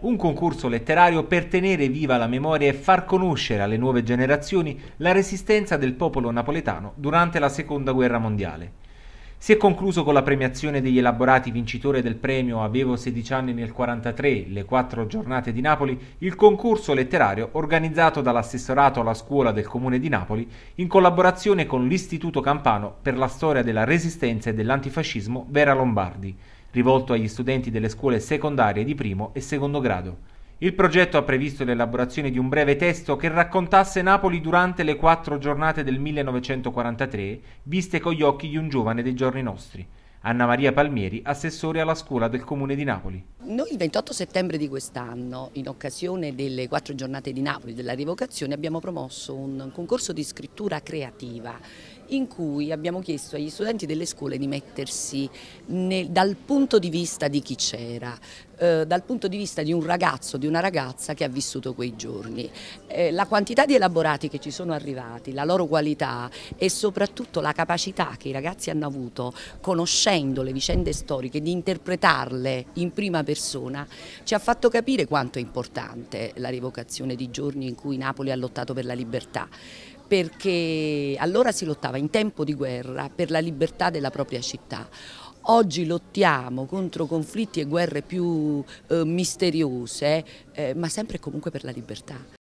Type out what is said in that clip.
Un concorso letterario per tenere viva la memoria e far conoscere alle nuove generazioni la resistenza del popolo napoletano durante la Seconda Guerra Mondiale. Si è concluso con la premiazione degli elaborati vincitori del premio Avevo 16 anni nel 43, le quattro giornate di Napoli, il concorso letterario organizzato dall'assessorato alla scuola del comune di Napoli in collaborazione con l'Istituto Campano per la storia della resistenza e dell'antifascismo Vera Lombardi rivolto agli studenti delle scuole secondarie di primo e secondo grado. Il progetto ha previsto l'elaborazione di un breve testo che raccontasse Napoli durante le quattro giornate del 1943, viste con gli occhi di un giovane dei giorni nostri. Anna Maria Palmieri, assessore alla scuola del Comune di Napoli. Noi il 28 settembre di quest'anno, in occasione delle quattro giornate di Napoli della rivocazione, abbiamo promosso un concorso di scrittura creativa in cui abbiamo chiesto agli studenti delle scuole di mettersi nel, dal punto di vista di chi c'era, eh, dal punto di vista di un ragazzo, di una ragazza che ha vissuto quei giorni. Eh, la quantità di elaborati che ci sono arrivati, la loro qualità e soprattutto la capacità che i ragazzi hanno avuto, conoscendo le vicende storiche, di interpretarle in prima persona, ci ha fatto capire quanto è importante la rivocazione di giorni in cui Napoli ha lottato per la libertà perché allora si lottava in tempo di guerra per la libertà della propria città. Oggi lottiamo contro conflitti e guerre più eh, misteriose, eh, ma sempre e comunque per la libertà.